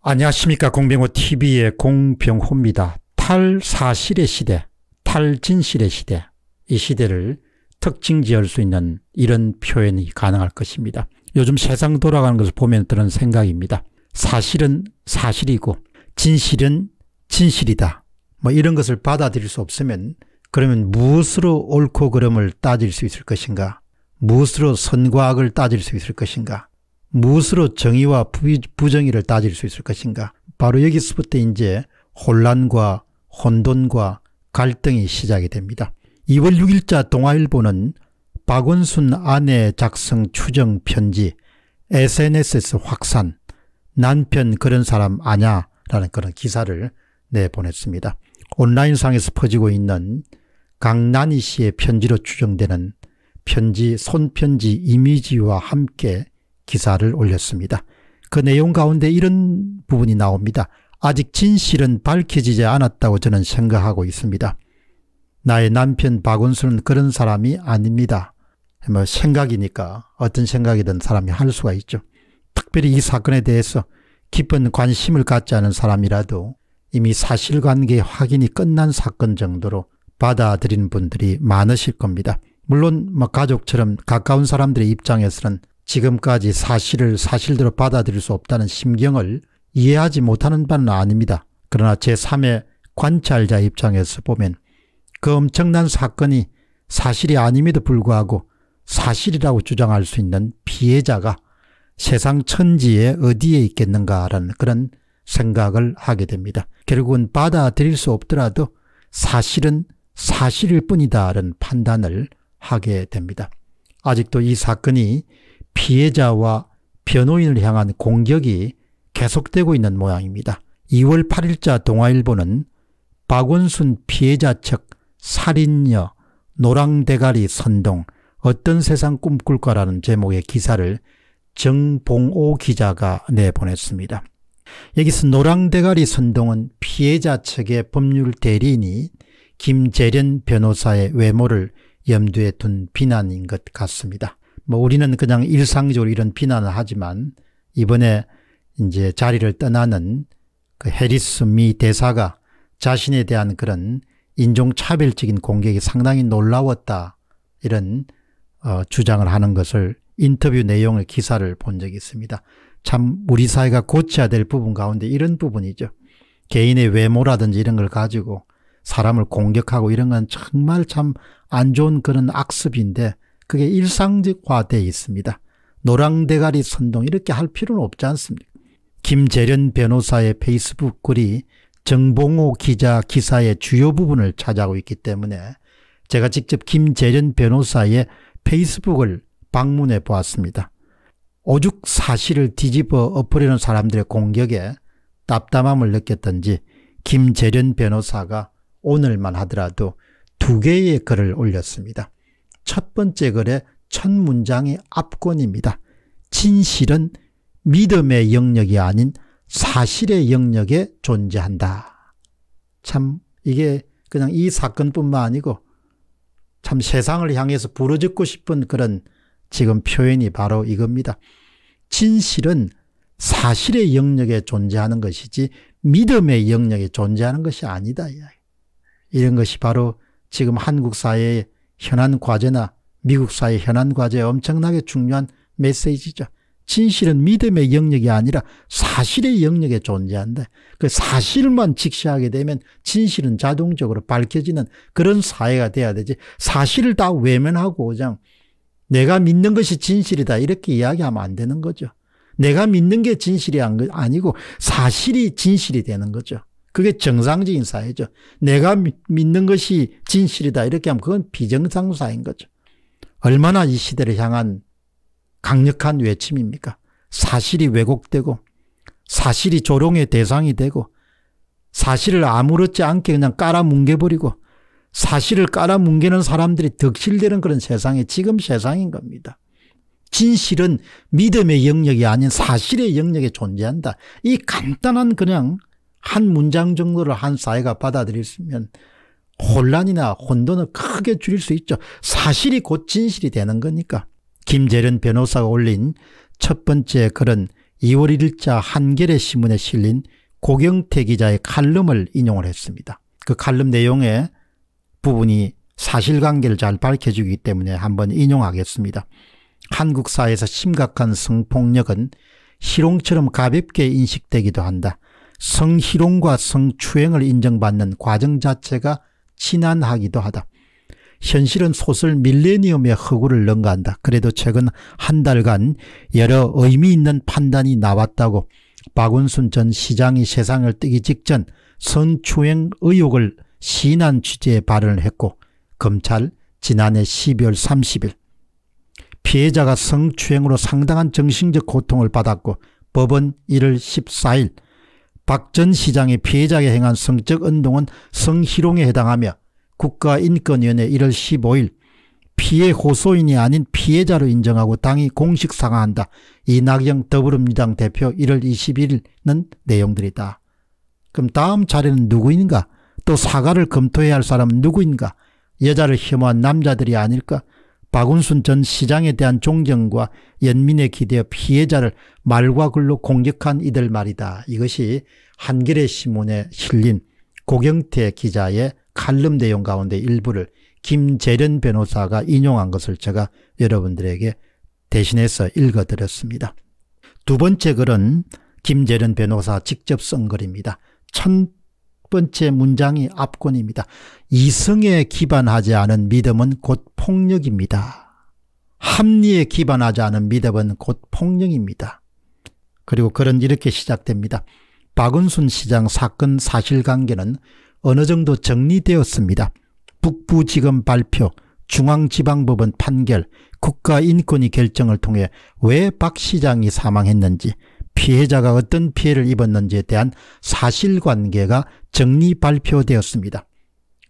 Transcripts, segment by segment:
안녕하십니까 공병호 TV의 공병호입니다. 탈사실의 시대, 탈진실의 시대, 이 시대를 특징 지을 수 있는 이런 표현이 가능할 것입니다. 요즘 세상 돌아가는 것을 보면 드는 생각입니다. 사실은 사실이고 진실은 진실이다. 뭐 이런 것을 받아들일 수 없으면 그러면 무엇으로 옳고 그름을 따질 수 있을 것인가? 무엇으로 선과악을 따질 수 있을 것인가? 무엇으로 정의와 부정의를 따질 수 있을 것인가. 바로 여기서부터 이제 혼란과 혼돈과 갈등이 시작이 됩니다. 2월 6일자 동아일보는 박원순 아내 작성 추정 편지, SNS에서 확산, 남편 그런 사람 아냐 라는 그런 기사를 내보냈습니다. 온라인상에서 퍼지고 있는 강난희 씨의 편지로 추정되는 편지 손편지 이미지와 함께 기사를 올렸습니다. 그 내용 가운데 이런 부분이 나옵니다. 아직 진실은 밝혀지지 않았다고 저는 생각하고 있습니다. 나의 남편 박원순은 그런 사람이 아닙니다. 뭐 생각이니까 어떤 생각이든 사람이 할 수가 있죠. 특별히 이 사건에 대해서 깊은 관심을 갖지 않은 사람이라도 이미 사실관계 확인이 끝난 사건 정도로 받아들인 분들이 많으실 겁니다. 물론 뭐 가족처럼 가까운 사람들의 입장에서는 지금까지 사실을 사실대로 받아들일 수 없다는 심경을 이해하지 못하는 바는 아닙니다. 그러나 제3의 관찰자 입장에서 보면 그 엄청난 사건이 사실이 아님에도 불구하고 사실이라고 주장할 수 있는 피해자가 세상 천지에 어디에 있겠는가라는 그런 생각을 하게 됩니다. 결국은 받아들일 수 없더라도 사실은 사실일 뿐이다라는 판단을 하게 됩니다. 아직도 이 사건이 피해자와 변호인을 향한 공격이 계속되고 있는 모양입니다. 2월 8일자 동아일보는 박원순 피해자 측 살인녀 노랑대가리 선동 어떤 세상 꿈꿀 까라는 제목의 기사를 정봉오 기자가 내보냈습니다. 여기서 노랑대가리 선동은 피해자 측의 법률 대리인이 김재련 변호사의 외모를 염두에 둔 비난인 것 같습니다. 뭐 우리는 그냥 일상적으로 이런 비난을 하지만 이번에 이제 자리를 떠나는 그 해리스 미 대사가 자신에 대한 그런 인종차별적인 공격이 상당히 놀라웠다 이런 어, 주장을 하는 것을 인터뷰 내용을 기사를 본 적이 있습니다. 참 우리 사회가 고쳐야 될 부분 가운데 이런 부분이죠. 개인의 외모라든지 이런 걸 가지고 사람을 공격하고 이런 건 정말 참 안 좋은 그런 악습인데 그게 일상화되어 적 있습니다. 노랑대가리 선동 이렇게 할 필요는 없지 않습니까? 김재련 변호사의 페이스북 글이 정봉호 기자 기사의 주요 부분을 차지하고 있기 때문에 제가 직접 김재련 변호사의 페이스북을 방문해 보았습니다. 오죽 사실을 뒤집어 엎으려는 사람들의 공격에 답답함을 느꼈던지 김재련 변호사가 오늘만 하더라도 두 개의 글을 올렸습니다. 첫 번째 글의 첫문장의 압권입니다. 진실은 믿음의 영역이 아닌 사실의 영역에 존재한다. 참 이게 그냥 이 사건뿐만 아니고 참 세상을 향해서 부르짖고 싶은 그런 지금 표현이 바로 이겁니다. 진실은 사실의 영역에 존재하는 것이지 믿음의 영역에 존재하는 것이 아니다. 이런 것이 바로 지금 한국 사회의 현안 과제나 미국 사회 현안 과제에 엄청나게 중요한 메시지죠. 진실은 믿음의 영역이 아니라 사실의 영역에 존재한다. 그 사실만 직시하게 되면 진실은 자동적으로 밝혀지는 그런 사회가 돼야 되지. 사실을 다 외면하고 그냥 내가 믿는 것이 진실이다 이렇게 이야기하면 안 되는 거죠. 내가 믿는 게 진실이 아니고 사실이 진실이 되는 거죠. 그게 정상적인 사회죠. 내가 믿는 것이 진실이다 이렇게 하면 그건 비정상 사인 거죠. 얼마나 이 시대를 향한 강력한 외침입니까? 사실이 왜곡되고 사실이 조롱의 대상이 되고 사실을 아무렇지 않게 그냥 깔아뭉개버리고 사실을 깔아뭉개는 사람들이 득실되는 그런 세상이 지금 세상인 겁니다. 진실은 믿음의 영역이 아닌 사실의 영역에 존재한다. 이 간단한 그냥 한 문장 정도를 한 사회가 받아들일 수 있으면 혼란이나 혼돈을 크게 줄일 수 있죠. 사실이 곧 진실이 되는 거니까. 김재련 변호사가 올린 첫 번째 글은 2월 1일자 한겨레 신문에 실린 고경태 기자의 칼럼을 인용을 했습니다. 그 칼럼 내용의 부분이 사실관계를 잘 밝혀주기 때문에 한번 인용하겠습니다. 한국사에서 회 심각한 성폭력은 실용처럼 가볍게 인식되기도 한다. 성희롱과 성추행을 인정받는 과정 자체가 친한하기도 하다. 현실은 소설 밀레니엄의 허구를 능가한다. 그래도 최근 한 달간 여러 의미 있는 판단이 나왔다고 박원순 전 시장이 세상을 뜨기 직전 성추행 의혹을 시인한 취지의 발언을 했고 검찰 지난해 12월 30일 피해자가 성추행으로 상당한 정신적 고통을 받았고 법원 1월 14일 박전 시장의 피해자에 행한 성적 운동은 성희롱에 해당하며 국가인권위원회 1월 15일 피해 호소인이 아닌 피해자로 인정하고 당이 공식 상과한다 이낙영 더불어민주당 대표 1월 21일은 내용들이다. 그럼 다음 자리는 누구인가? 또 사과를 검토해야 할 사람은 누구인가? 여자를 혐오한 남자들이 아닐까? 박운순 전 시장에 대한 존경과 연민에 기대어 피해자를 말과 글로 공격한 이들 말이다. 이것이 한겨레 신문에 실린 고경태 기자의 칼럼 내용 가운데 일부를 김재련 변호사가 인용한 것을 제가 여러분들에게 대신해서 읽어드렸습니다. 두 번째 글은 김재련 변호사 직접 쓴 글입니다. 번째 문장이 압권입니다. 이성에 기반하지 않은 믿음은 곧 폭력입니다. 합리에 기반하지 않은 믿음은 곧 폭력입니다. 그리고 그런 이렇게 시작됩니다. 박은순 시장 사건 사실관계는 어느 정도 정리되었습니다. 북부지검 발표, 중앙지방법원 판결, 국가인권위 결정을 통해 왜 박 시장이 사망했는지 피해자가 어떤 피해를 입었는지에 대한 사실관계가 정리 발표되었습니다.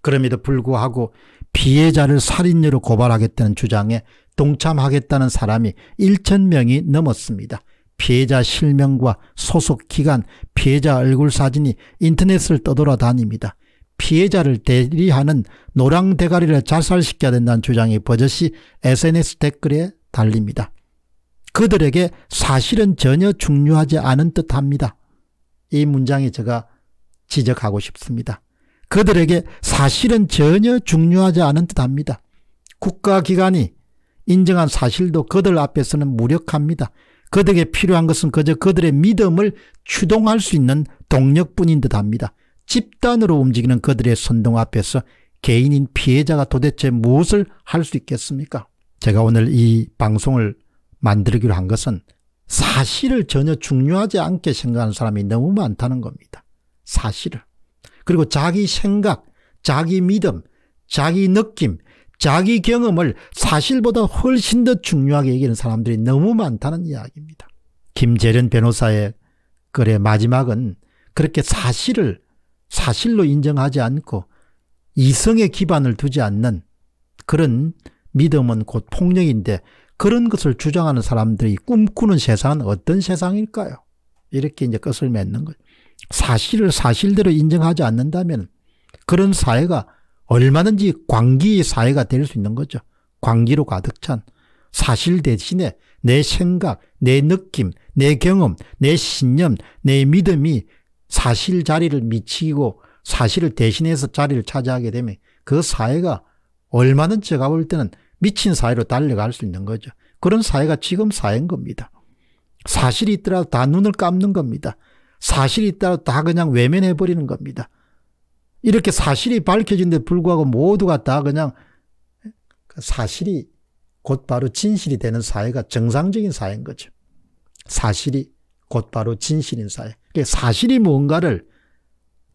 그럼에도 불구하고 피해자를 살인죄로 고발하겠다는 주장에 동참하겠다는 사람이 1천명이 넘었습니다. 피해자 실명과 소속 기간, 피해자 얼굴 사진이 인터넷을 떠돌아다닙니다. 피해자를 대리하는 노랑 대가리를 자살시켜야 된다는 주장이 버젓이 SNS 댓글에 달립니다. 그들에게 사실은 전혀 중요하지 않은 듯합니다. 이 문장이 제가 지적하고 싶습니다. 그들에게 사실은 전혀 중요하지 않은 듯합니다. 국가기관이 인정한 사실도 그들 앞에서는 무력합니다. 그들에게 필요한 것은 그저 그들의 믿음을 추동할 수 있는 동력뿐인 듯합니다. 집단으로 움직이는 그들의 선동 앞에서 개인인 피해자가 도대체 무엇을 할 수 있겠습니까? 제가 오늘 이 방송을 만들기로 한 것은 사실을 전혀 중요하지 않게 생각하는 사람이 너무 많다는 겁니다. 사실을. 그리고 자기 생각, 자기 믿음, 자기 느낌, 자기 경험을 사실보다 훨씬 더 중요하게 얘기하는 사람들이 너무 많다는 이야기입니다. 김재련 변호사의 글의 마지막은 그렇게 사실을 사실로 인정하지 않고 이성의 기반을 두지 않는 그런 믿음은 곧 폭력인데 그런 것을 주장하는 사람들이 꿈꾸는 세상은 어떤 세상일까요? 이렇게 이제 끝을 맺는 거죠. 사실을 사실대로 인정하지 않는다면 그런 사회가 얼마든지 광기 사회가 될 수 있는 거죠. 광기로 가득 찬 사실 대신에 내 생각, 내 느낌, 내 경험, 내 신념, 내 믿음이 사실 자리를 미치고 사실을 대신해서 자리를 차지하게 되면 그 사회가 얼마든지 제가 볼 때는 미친 사회로 달려갈 수 있는 거죠. 그런 사회가 지금 사회인 겁니다. 사실이 있더라도 다 눈을 감는 겁니다. 사실이 있더라도 다 그냥 외면해버리는 겁니다. 이렇게 사실이 밝혀진데 불구하고 모두가 다 그냥 그 사실이 곧바로 진실이 되는 사회가 정상적인 사회인 거죠. 사실이 곧바로 진실인 사회. 그러니까 사실이 뭔가를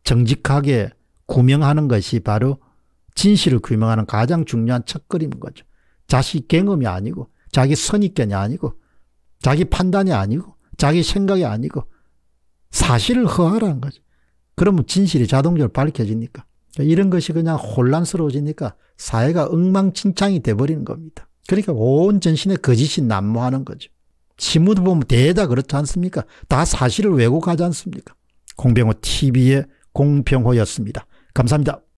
정직하게 구명하는 것이 바로 진실을 규명하는 가장 중요한 첫걸음인 거죠. 자식 경험이 아니고 자기 선입견이 아니고 자기 판단이 아니고 자기 생각이 아니고 사실을 허하라는 거죠. 그러면 진실이 자동적으로 밝혀지니까. 그러니까 이런 것이 그냥 혼란스러워지니까 사회가 엉망진창이 돼버리는 겁니다. 그러니까 온 전신에 거짓이 난무하는 거죠. 신문도 보면 대다 그렇지 않습니까? 다 사실을 왜곡하지 않습니까? 공병호 TV의 공병호였습니다. 감사합니다.